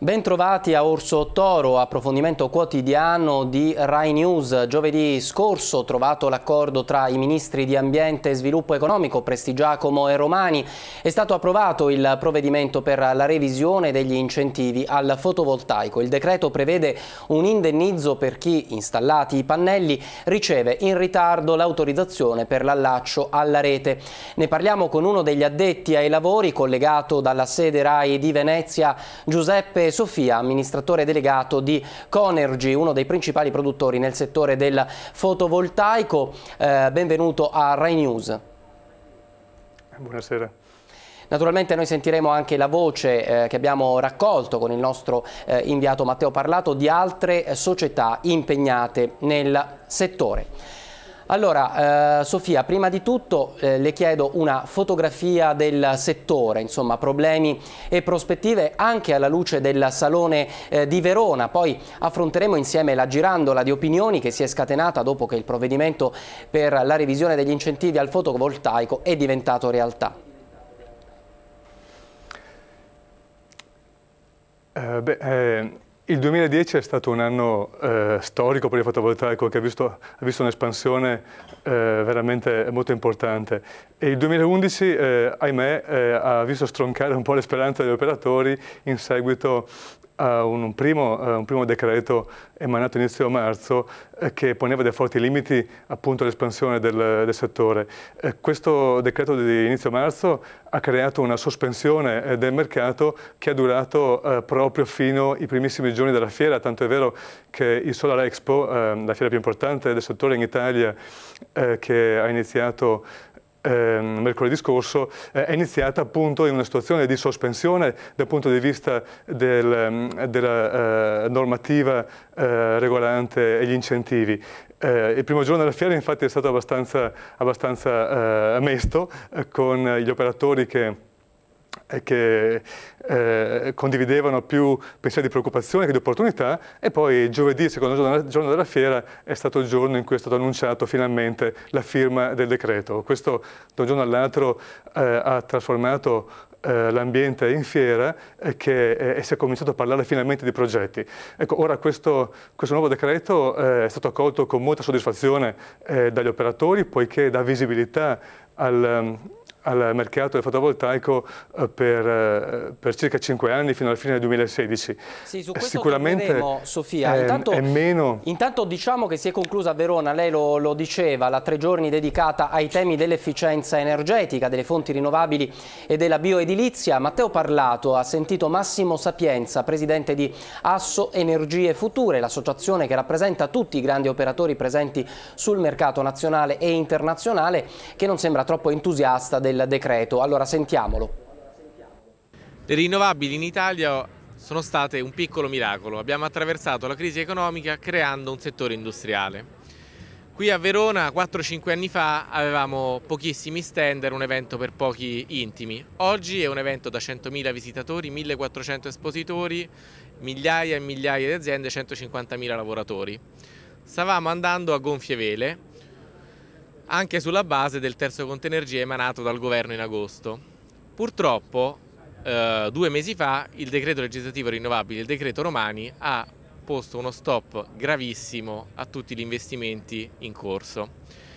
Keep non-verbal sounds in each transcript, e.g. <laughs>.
Bentrovati a Orso Toro, approfondimento quotidiano di Rai News. Giovedì scorso trovato l'accordo tra i ministri di Ambiente e Sviluppo Economico Prestigiacomo e Romani è stato approvato il provvedimento per la revisione degli incentivi al fotovoltaico. Il decreto prevede un indennizzo per chi, installati i pannelli, riceve in ritardo l'autorizzazione per l'allaccio alla rete. Ne parliamo con uno degli addetti ai lavori collegato dalla sede Rai di Venezia, Giuseppe Sofia, amministratore delegato di Conergy, uno dei principali produttori nel settore del fotovoltaico. Eh, benvenuto a Rai News. Buonasera. Naturalmente noi sentiremo anche la voce eh, che abbiamo raccolto con il nostro eh, inviato Matteo Parlato di altre eh, società impegnate nel settore. Allora, eh, Sofia, prima di tutto eh, le chiedo una fotografia del settore, insomma problemi e prospettive anche alla luce del Salone eh, di Verona, poi affronteremo insieme la girandola di opinioni che si è scatenata dopo che il provvedimento per la revisione degli incentivi al fotovoltaico è diventato realtà. Eh, beh, eh, il 2010 è stato un anno eh, storico per il fotovoltaico che ha visto, ha visto un'espansione eh, veramente molto importante e il 2011, eh, ahimè, eh, ha visto stroncare un po' le speranze degli operatori in seguito a eh, un primo, eh, un primo decreto emanato inizio marzo eh, che poneva dei forti limiti appunto all'espansione del, del, settore. questo decreto di inizio marzo ha creato una sospensione del mercato che ha durato proprio fino ai primissimi giorni della fiera, tanto è vero che il Solar Expo, ehm, la fiera più importante del settore in Italia, che ha iniziato eh, mercoledì scorso, eh, è iniziata appunto in una situazione di sospensione dal punto di vista del, ehm, della eh, normativa eh, regolante e gli incentivi. Eh, il primo giorno della fiera infatti è stato abbastanza, abbastanza eh, mesto eh, con gli operatori che e che eh, condividevano più pensieri di preoccupazione che di opportunità e poi giovedì, secondo giorno, giorno, della fiera, è stato il giorno in cui è stato annunciato finalmente la firma del decreto. Questo da un giorno all'altro eh, ha trasformato eh, l'ambiente in fiera che, eh, e si è cominciato a parlare finalmente di progetti. Ecco, ora questo, questo nuovo decreto eh, è stato accolto con molta soddisfazione dagli operatori poiché dà visibilità al, ehm, al mercato del fotovoltaico eh, per, eh, per, circa 5 anni fino alla fine del 2016. Sì, su eh, questo Sicuramente Sofia. È, ehm, intanto, è meno... intanto diciamo che si è conclusa a Verona, lei lo, lo diceva, la tre giorni dedicata ai temi dell'efficienza energetica, delle fonti rinnovabili e della bioedilizia. Matteo Parlato ha sentito Massimo Sapienza, presidente di Asso Energie Future, l'associazione che rappresenta tutti i grandi operatori presenti sul mercato nazionale e internazionale, che non sembra troppo entusiasta del decreto. Allora sentiamolo. Le rinnovabili in Italia sono state un piccolo miracolo. Abbiamo attraversato la crisi economica creando un settore industriale. Qui a Verona 4-5 anni fa avevamo pochissimi stand, era un evento per pochi intimi. Oggi è un evento da 100.000 visitatori, 1.400 espositori, migliaia e migliaia di aziende, 150.000 lavoratori. Stavamo andando a gonfie vele anche sulla base del terzo conto energia emanato dal governo in agosto. Purtroppo eh, due mesi fa il decreto legislativo rinnovabile, il decreto Romani, ha posto uno stop gravissimo a tutti gli investimenti in corso.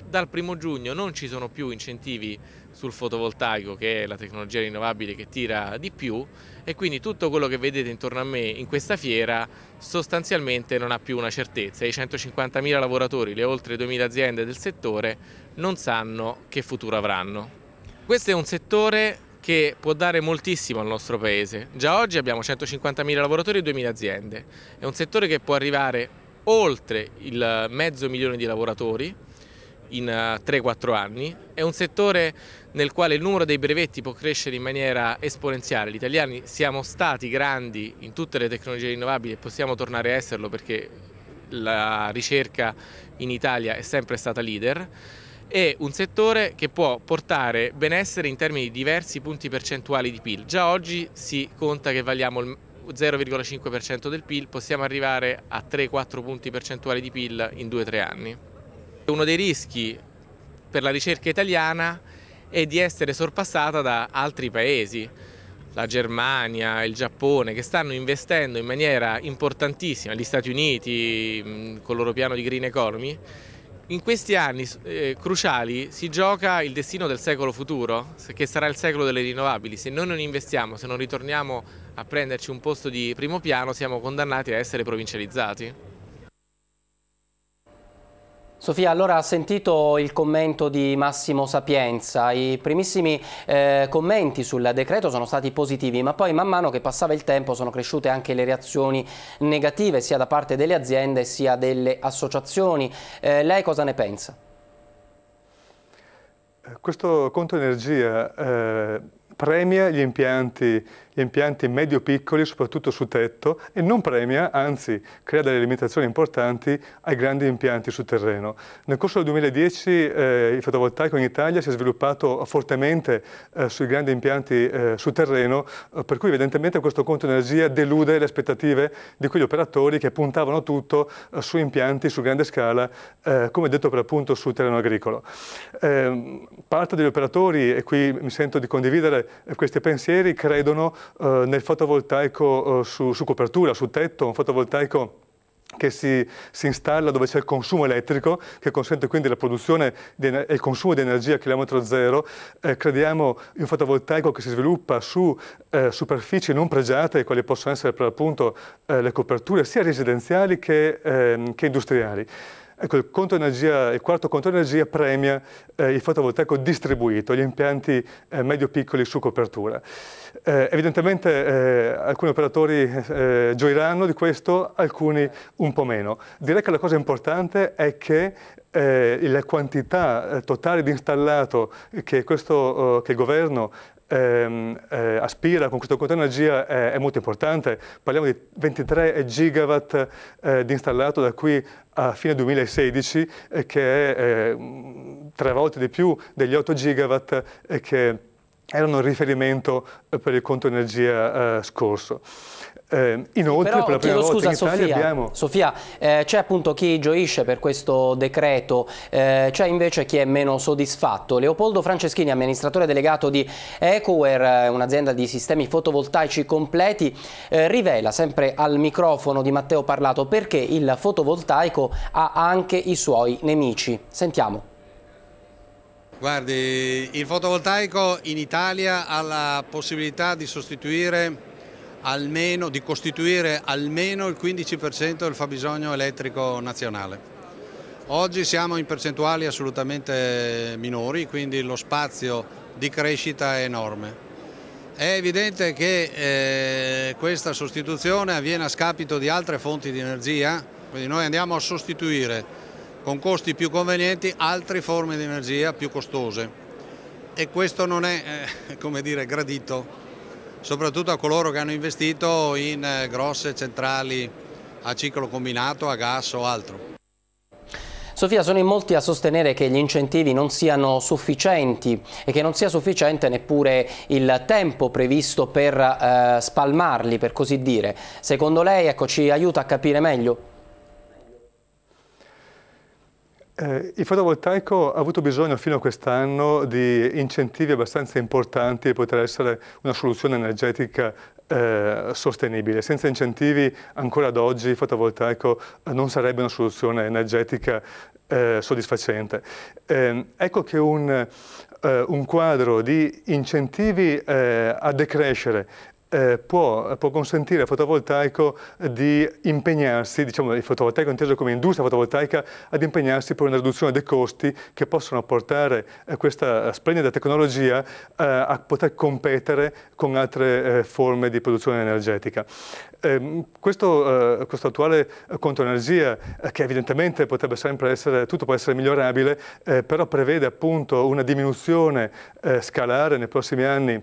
Dal primo giugno non ci sono più incentivi sul fotovoltaico che è la tecnologia rinnovabile che tira di più e quindi tutto quello che vedete intorno a me in questa fiera sostanzialmente non ha più una certezza. I 150.000 lavoratori, le oltre 2.000 aziende del settore non sanno che futuro avranno. Questo è un settore che può dare moltissimo al nostro paese. Già oggi abbiamo 150.000 lavoratori e 2.000 aziende. È un settore che può arrivare oltre il mezzo milione di lavoratori in 3-4 eh, anni. È un settore nel quale il numero dei brevetti può crescere in maniera esponenziale. Gli italiani siamo stati grandi in tutte le tecnologie rinnovabili e possiamo tornare a esserlo perché la ricerca in Italia è sempre stata leader. È un settore che può portare benessere in termini di diversi punti percentuali di PIL. Già oggi si conta che valiamo il 0,5% del PIL, possiamo arrivare a 3-4 punti percentuali di PIL in 2-3 anni uno dei rischi per la ricerca italiana è di essere sorpassata da altri paesi, la Germania, il Giappone, che stanno investendo in maniera importantissima, gli Stati Uniti mm, con il loro piano di green economy, in questi anni eh, cruciali si gioca il destino del secolo futuro, che sarà il secolo delle rinnovabili. Se noi non investiamo, se non ritorniamo a prenderci un posto di primo piano, siamo condannati a essere provincializzati. Sofia, allora ha sentito il commento di Massimo Sapienza, i primissimi eh, commenti sul decreto sono stati positivi, ma poi man mano che passava il tempo sono cresciute anche le reazioni negative sia da parte delle aziende sia delle associazioni. Eh, lei cosa ne pensa? Eh, questo conto energia eh, premia gli impianti gli impianti medio-piccoli, soprattutto su tetto, e non premia, anzi crea delle limitazioni importanti ai grandi impianti su terreno. Nel corso del 2010 eh, il fotovoltaico in Italia si è sviluppato fortemente eh, sui grandi impianti eh, su terreno, eh, per cui evidentemente questo conto energia delude le aspettative di quegli operatori che puntavano tutto eh, su impianti su grande scala, eh, come detto per appunto sul terreno agricolo. Ehm, parte degli operatori, e qui mi sento di condividere questi pensieri, credono eh, nel fotovoltaico eh, su, su copertura, su tetto, un fotovoltaico che si, si, installa dove c'è il consumo elettrico, che consente quindi la produzione e il consumo di energia a chilometro zero. Eh, crediamo in un fotovoltaico che si sviluppa su eh, superfici non pregiate, quali possono essere per appunto eh, le coperture sia residenziali che, ehm, che industriali. Ecco, il, energia, il, quarto conto energia premia eh, il fotovoltaico distribuito, gli impianti eh, medio-piccoli su copertura. Eh, evidentemente eh, alcuni operatori eh, gioiranno di questo, alcuni un po' meno. Direi che la cosa importante è che eh, la quantità totale di installato che, questo, oh, che il governo ehm, eh, aspira con questo conto energia è, è, molto importante. Parliamo di 23 gigawatt eh, di installato da qui a fine 2016, eh, che è eh, tre volte di più degli 8 gigawatt eh, che erano il riferimento eh, per il conto energia scorso. Eh, inoltre, Però, per la prima chiedo, volta in Sofia, abbiamo... Sofia eh, c'è appunto chi gioisce per questo decreto, eh, c'è invece chi è meno soddisfatto. Leopoldo Franceschini, amministratore delegato di Ecoware, eh, un'azienda di sistemi fotovoltaici completi, eh, rivela sempre al microfono di Matteo Parlato perché il fotovoltaico ha anche i suoi nemici. Sentiamo. Guardi, il fotovoltaico in Italia ha la possibilità di sostituire almeno, di costituire almeno il 15% del fabbisogno elettrico nazionale. Oggi siamo in percentuali assolutamente minori, quindi lo spazio di crescita è enorme. È evidente che eh, questa sostituzione avviene a scapito di altre fonti di energia, quindi noi andiamo a sostituire con costi più convenienti altre forme di energia più costose e questo non è eh, <laughs> dire, gradito soprattutto a coloro che hanno investito in eh, grosse centrali a ciclo combinato, a gas o altro. Sofia, sono in molti a sostenere che gli incentivi non siano sufficienti e che non sia sufficiente neppure il tempo previsto per eh, spalmarli, per così dire. Secondo lei ecco, ci aiuta a capire meglio? Eh, il fotovoltaico ha avuto bisogno fino a quest'anno di incentivi abbastanza importanti per poter essere una soluzione energetica eh, sostenibile. Senza incentivi ancora ad oggi il fotovoltaico eh, non sarebbe una soluzione energetica eh, soddisfacente. Ehm, ecco che un, eh, un quadro di incentivi eh, a decrescere eh, può, può, consentire al fotovoltaico di impegnarsi, diciamo il fotovoltaico inteso come industria fotovoltaica, ad impegnarsi per una riduzione dei costi che possono portare eh, questa splendida tecnologia eh, a poter competere con altre eh, forme di produzione energetica. Ehm, questo, eh, questo attuale conto energia, eh, che evidentemente potrebbe sempre essere, tutto può essere migliorabile, però prevede appunto una diminuzione scalare nei prossimi anni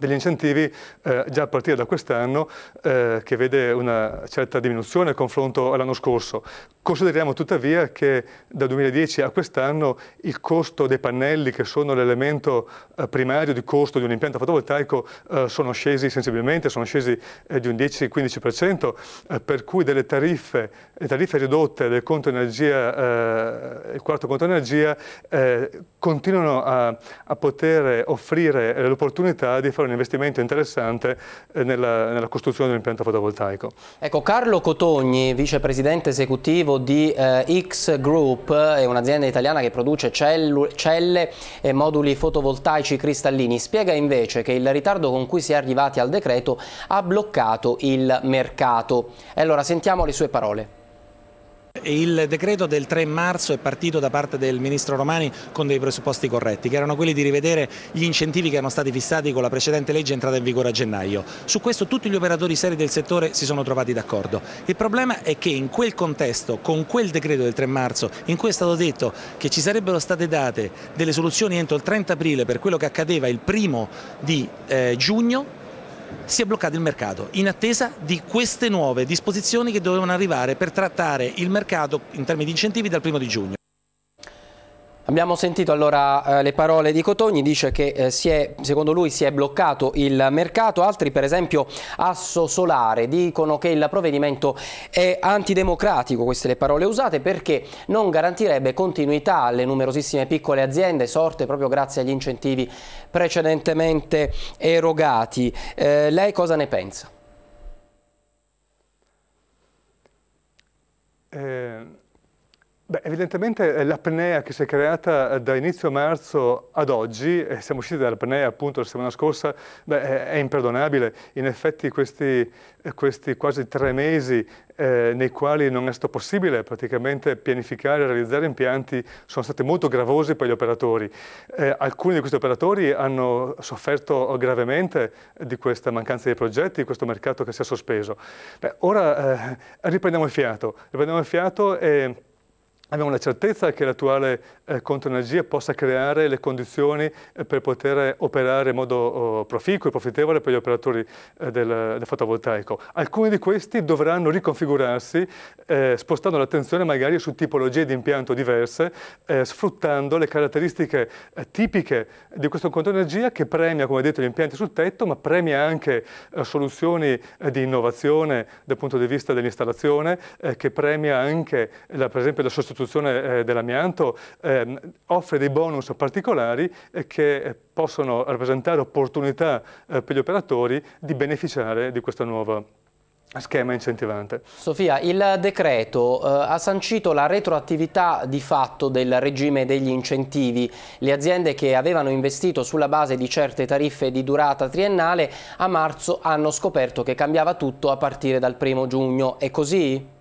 degli incentivi eh, già a partire da quest'anno eh, che vede una certa diminuzione a confronto all'anno scorso. Consideriamo tuttavia che da 2010 a quest'anno il costo dei pannelli che sono l'elemento eh, primario di costo di un impianto fotovoltaico eh, sono scesi sensibilmente, sono scesi eh, di un 10-15% eh, per cui delle tariffe, le tariffe ridotte del conto energia, il quarto conto energia continuano a, a poter offrire l'opportunità di fare un investimento interessante eh, nella, nella costruzione dell'impianto fotovoltaico. Ecco, Carlo Cotogni, vicepresidente esecutivo di eh, X Group, è un'azienda italiana che produce celle e moduli fotovoltaici cristallini, spiega invece che il ritardo con cui si è arrivati al decreto ha bloccato il mercato. E allora sentiamo le sue parole. Il decreto del 3 marzo è partito da parte del Ministro Romani con dei presupposti corretti, che erano quelli di rivedere gli incentivi che erano stati fissati con la precedente legge entrata in vigore a gennaio. Su questo tutti gli operatori seri del settore si sono trovati d'accordo. Il problema è che in quel contesto, con quel decreto del 3 marzo, in cui è stato detto che ci sarebbero state date delle soluzioni entro il 30 aprile per quello che accadeva il primo di eh, giugno, si è bloccato il mercato in attesa di queste nuove disposizioni che dovevano arrivare per trattare il mercato in termini di incentivi dal primo di giugno. Abbiamo sentito allora eh, le parole di Cotogni, dice che eh, è, secondo lui si è bloccato il mercato, altri per esempio Asso Solare dicono che il provvedimento è antidemocratico, queste le parole usate, perché non garantirebbe continuità alle numerosissime piccole aziende sorte proprio grazie agli incentivi precedentemente erogati. Eh, lei cosa ne pensa? Eh... Beh, evidentemente eh, l'apnea che si è creata eh, da inizio marzo ad oggi, eh, siamo usciti dall'apnea appunto la settimana scorsa, beh, è imperdonabile. In effetti questi, questi quasi tre mesi eh, nei quali non è stato possibile praticamente pianificare e realizzare impianti sono stati molto gravosi per gli operatori. Eh, alcuni di questi operatori hanno sofferto gravemente di questa mancanza di progetti, di questo mercato che si è sospeso. Beh, ora eh, riprendiamo il fiato, riprendiamo il fiato e abbiamo la certezza che l'attuale eh, controenergia possa creare le condizioni eh, per poter eh, operare in modo oh, proficuo e profittevole per gli operatori eh, del, del, fotovoltaico. Alcuni di questi dovranno riconfigurarsi eh, spostando l'attenzione magari su tipologie di impianto diverse, eh, sfruttando le caratteristiche tipiche di questo controenergia che premia, come detto, gli impianti sul tetto, ma premia anche soluzioni di innovazione dal punto di vista dell'installazione, che premia anche, la, per esempio, la sostituzione ricostruzione eh, dell'amianto ehm, offre dei bonus particolari eh, che possono rappresentare opportunità eh, per gli operatori di beneficiare di questa nuova schema incentivante. Sofia, il decreto eh, ha sancito la retroattività di fatto del regime degli incentivi. Le aziende che avevano investito sulla base di certe tariffe di durata triennale a marzo hanno scoperto che cambiava tutto a partire dal primo giugno. È così?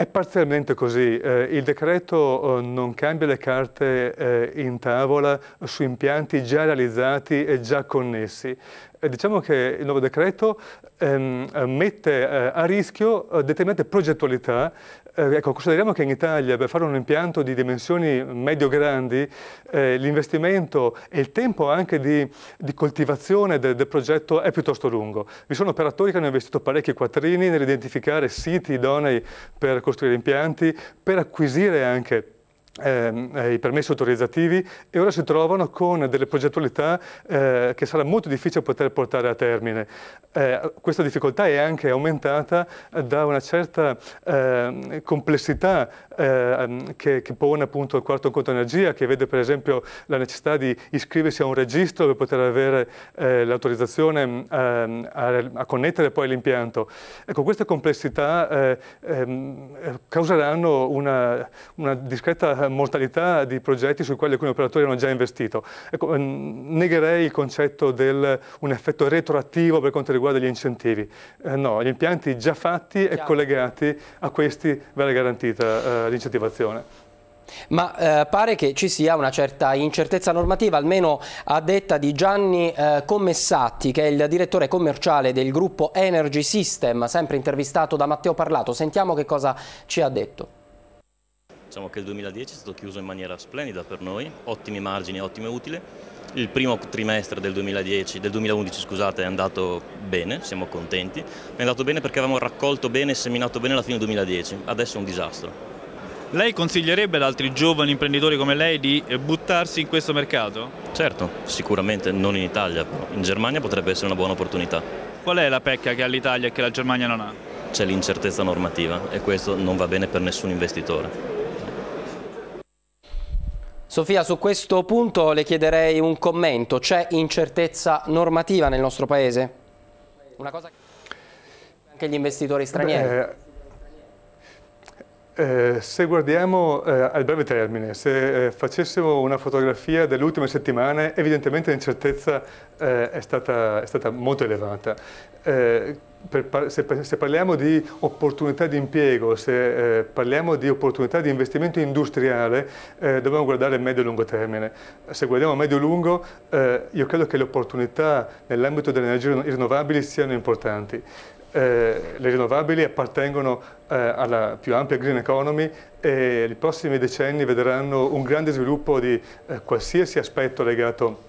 È parzialmente così. Eh, il decreto eh, non cambia le carte eh, in tavola su impianti già realizzati e già connessi. Eh, diciamo che il nuovo decreto ehm, mette eh, a rischio eh, determinate progettualità eh, ecco, consideriamo che in Italia per fare un impianto di dimensioni medio-grandi eh, l'investimento e il tempo anche di, di coltivazione del, del, progetto è piuttosto lungo. Vi sono operatori che hanno investito parecchi quattrini nell'identificare siti idonei per costruire impianti, per acquisire anche Ehm, eh, i permessi autorizzativi e ora si trovano con delle progettualità eh, che sarà molto difficile poter portare a termine. Eh, questa difficoltà è anche aumentata da una certa ehm, complessità ehm, che, che, pone appunto il quarto conto energia, che vede per esempio la necessità di iscriversi a un registro per poter avere eh, l'autorizzazione a, a, connettere poi l'impianto. Ecco, queste complessità eh, causeranno una, una discreta mortalità di progetti sui quali alcuni operatori hanno già investito. Ecco, negherei il concetto di un effetto retroattivo per quanto riguarda gli incentivi. Eh, no, gli impianti già fatti e collegati a questi verrà garantita eh, l'incentivazione. Ma eh, pare che ci sia una certa incertezza normativa, almeno a detta di Gianni eh, Commessatti, che è il direttore commerciale del gruppo Energy System, sempre intervistato da Matteo Parlato. Sentiamo che cosa ci ha detto. Diciamo che il 2010 è stato chiuso in maniera splendida per noi, ottimi margini, ottime utili. Il primo trimestre del, 2010, del 2011 scusate, è andato bene, siamo contenti. È andato bene perché avevamo raccolto bene e seminato bene alla fine del 2010, adesso è un disastro. Lei consiglierebbe ad altri giovani imprenditori come lei di eh, buttarsi in questo mercato? Certo, sicuramente non in Italia, però in Germania potrebbe essere una buona opportunità. Qual è la pecca che ha l'Italia e che la Germania non ha? C'è l'incertezza normativa e questo non va bene per nessun investitore. Sofia, su questo punto le chiederei un commento. C'è incertezza normativa nel nostro Paese? Una cosa che anche gli investitori stranieri. Beh, eh, se guardiamo eh, al breve termine, se eh, facessimo una fotografia delle ultime settimane, evidentemente l'incertezza eh, è è, stata, molto elevata. Eh, per, se, se, parliamo di opportunità di impiego, se eh, parliamo di opportunità di investimento industriale, eh, dobbiamo guardare medio e lungo termine. Se guardiamo medio e lungo, eh, io credo che le opportunità nell'ambito delle energie rinnovabili siano importanti. Eh, le rinnovabili appartengono eh, alla più ampia green economy e i prossimi decenni vedranno un grande sviluppo di eh, qualsiasi aspetto legato a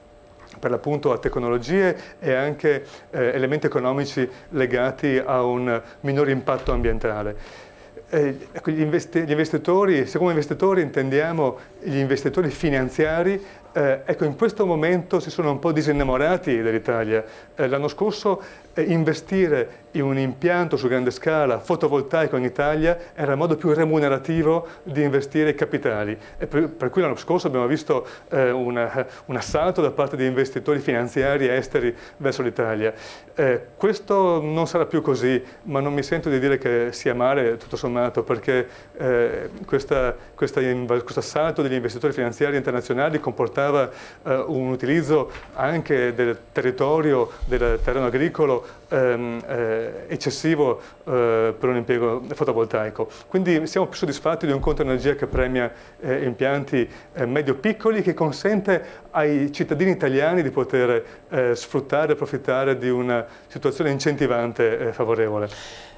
per l'appunto a tecnologie e anche eh, elementi economici legati a un minore impatto ambientale. Eh, ecco, gli, investi gli, investitori, siccome investitori intendiamo gli investitori finanziari, eh, ecco in questo momento si sono un po' disinnamorati dell'Italia. Eh, L'anno scorso eh, investire un impianto su grande scala fotovoltaico in Italia era il modo più remunerativo di investire i capitali. Per, per, cui l'anno scorso abbiamo visto eh, una, un assalto da parte di investitori finanziari esteri verso l'Italia. Eh, questo non sarà più così, ma non mi sento di dire che sia male tutto sommato, perché eh, questa, questa, questo assalto degli investitori finanziari internazionali comportava eh, un utilizzo anche del territorio, del terreno agricolo ehm, eh, eh, eccessivo eh, per un impiego fotovoltaico. Quindi siamo più soddisfatti di un conto energia che premia eh, impianti eh, medio-piccoli che consente ai cittadini italiani di poter eh, sfruttare e approfittare di una situazione incentivante favorevole.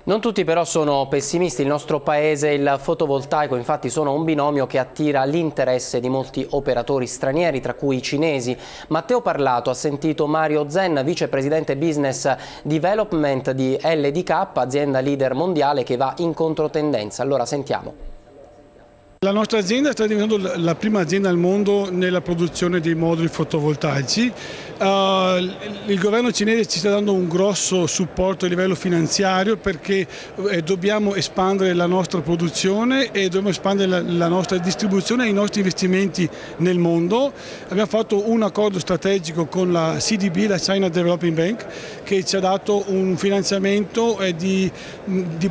Non tutti però sono pessimisti, il nostro paese e il fotovoltaico infatti sono un binomio che attira l'interesse di molti operatori stranieri, tra cui i cinesi. Matteo Parlato ha sentito Mario Zen, vicepresidente business development di LDK, azienda leader mondiale che va in controtendenza. Allora sentiamo. La nostra azienda sta diventando la prima azienda al mondo nella produzione dei moduli fotovoltaici. Eh, il governo cinese ci sta dando un grosso supporto a livello finanziario perché eh, dobbiamo espandere la nostra produzione e dobbiamo espandere la, nostra distribuzione e i nostri investimenti nel mondo. Abbiamo fatto un accordo strategico con la CDB, la China Development Bank, che ci ha dato un finanziamento eh, di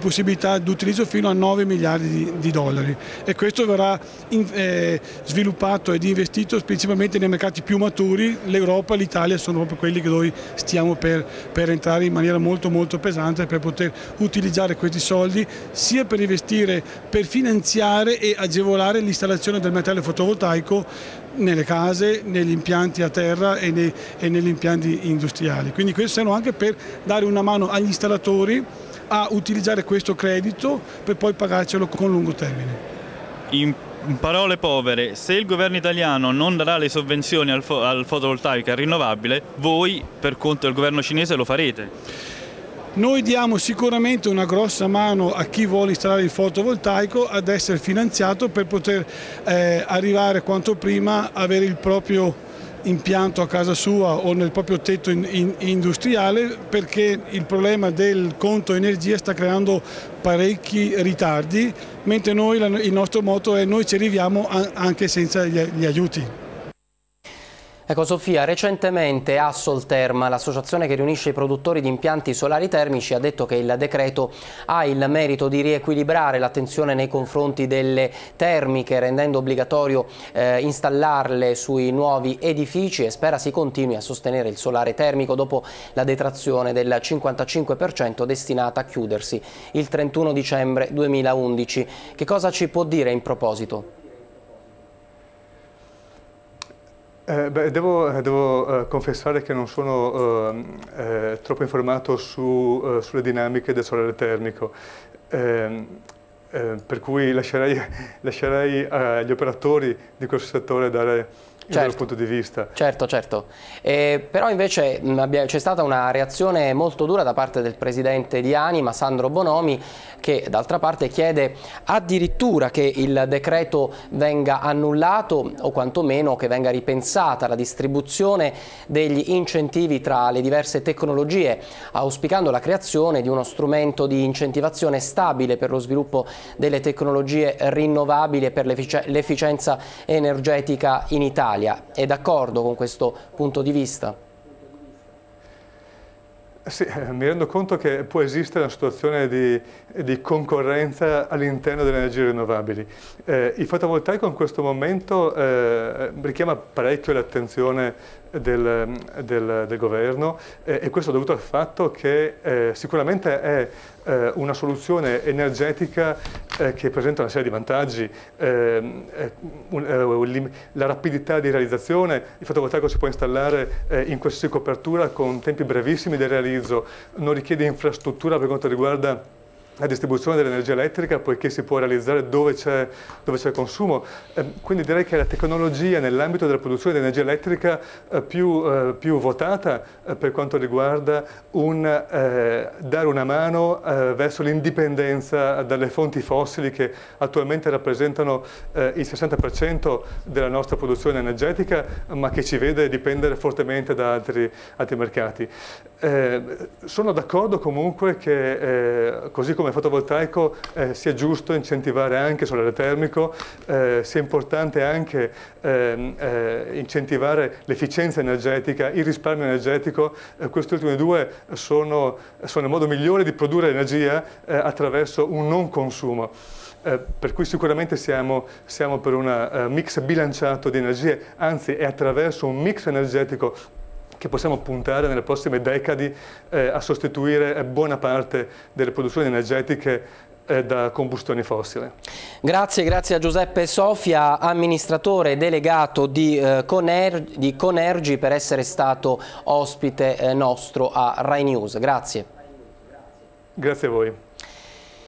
possibilità d'utilizzo fino a 9 miliardi di, dollari. E questo tutto verrà in, eh, sviluppato ed investito principalmente nei mercati più maturi, l'Europa e l'Italia sono proprio quelli che noi stiamo per, per, entrare in maniera molto molto pesante per poter utilizzare questi soldi sia per investire, per finanziare e agevolare l'installazione del materiale fotovoltaico nelle case, negli impianti a terra e, nei, e negli impianti industriali. Quindi questo serve anche per dare una mano agli installatori a utilizzare questo credito per poi pagarcelo con lungo termine in parole povere, se il governo italiano non darà le sovvenzioni al, fo al fotovoltaico al rinnovabile, voi per conto del governo cinese lo farete. Noi diamo sicuramente una grossa mano a chi vuole installare il fotovoltaico ad essere finanziato per poter eh, arrivare quanto prima a avere il proprio impianto a casa sua o nel proprio tetto in, in, industriale perché il problema del conto energia sta creando parecchi ritardi, mentre noi, il nostro motto è noi ci arriviamo anche senza gli, gli aiuti. Ecco Sofia, recentemente Assolterm, l'associazione che riunisce i produttori di impianti solari termici, ha detto che il decreto ha il merito di riequilibrare l'attenzione nei confronti delle termiche, rendendo obbligatorio eh, installarle sui nuovi edifici e spera si continui a sostenere il solare termico dopo la detrazione del 55% destinata a chiudersi il 31 dicembre 2011. Che cosa ci può dire in proposito? Eh, beh, devo, devo eh, confessare che non sono ehm, eh, troppo informato su, eh, sulle dinamiche del solare termico, ehm, eh, per cui lascerei <laughs> eh, agli operatori di questo settore dare certo. dal punto di vista. Certo, certo. Eh, però invece c'è stata una reazione molto dura da parte del presidente di Anima, Sandro Bonomi, che d'altra parte chiede addirittura che il decreto venga annullato o quantomeno che venga ripensata la distribuzione degli incentivi tra le diverse tecnologie, auspicando la creazione di uno strumento di incentivazione stabile per lo sviluppo delle tecnologie rinnovabili e per l'efficienza energetica in Italia. Italia. È d'accordo con questo punto di vista? Sì, eh, mi rendo conto che può esistere una situazione di, di concorrenza all'interno delle energie rinnovabili. Eh, il fotovoltaico in questo momento eh, richiama parecchio l'attenzione del, del, del governo eh, e questo è dovuto al fatto che eh, sicuramente è eh, una soluzione energetica eh, che presenta una serie di vantaggi, ehm, eh, un, eh, la rapidità di realizzazione, il fotovoltaico si può installare in qualsiasi copertura con tempi brevissimi di realizzo, non richiede infrastruttura per quanto riguarda la distribuzione dell'energia elettrica poiché si può realizzare dove c'è, consumo. Eh, quindi direi che è la tecnologia nell'ambito della produzione di energia elettrica eh, più, eh, più, votata per quanto riguarda un, dare una mano verso l'indipendenza dalle fonti fossili che attualmente rappresentano il 60% della nostra produzione energetica ma che ci vede dipendere fortemente da altri, altri mercati. Eh, sono d'accordo comunque che eh, così come fotovoltaico eh, sia giusto incentivare anche solare termico, eh, sia importante anche ehm, eh, incentivare l'efficienza energetica, il risparmio energetico, queste ultime due sono, sono, il modo migliore di produrre energia attraverso un non consumo. Eh, per cui sicuramente siamo, siamo per un uh, mix bilanciato di energie, anzi è attraverso un mix energetico che possiamo puntare nelle prossime decadi eh, a sostituire eh, buona parte delle produzioni energetiche eh, da combustione fossile. Grazie, grazie a Giuseppe Sofia, amministratore delegato di, eh, Coner di Conergi per essere stato ospite eh, nostro a Rai News. Grazie. Grazie a voi.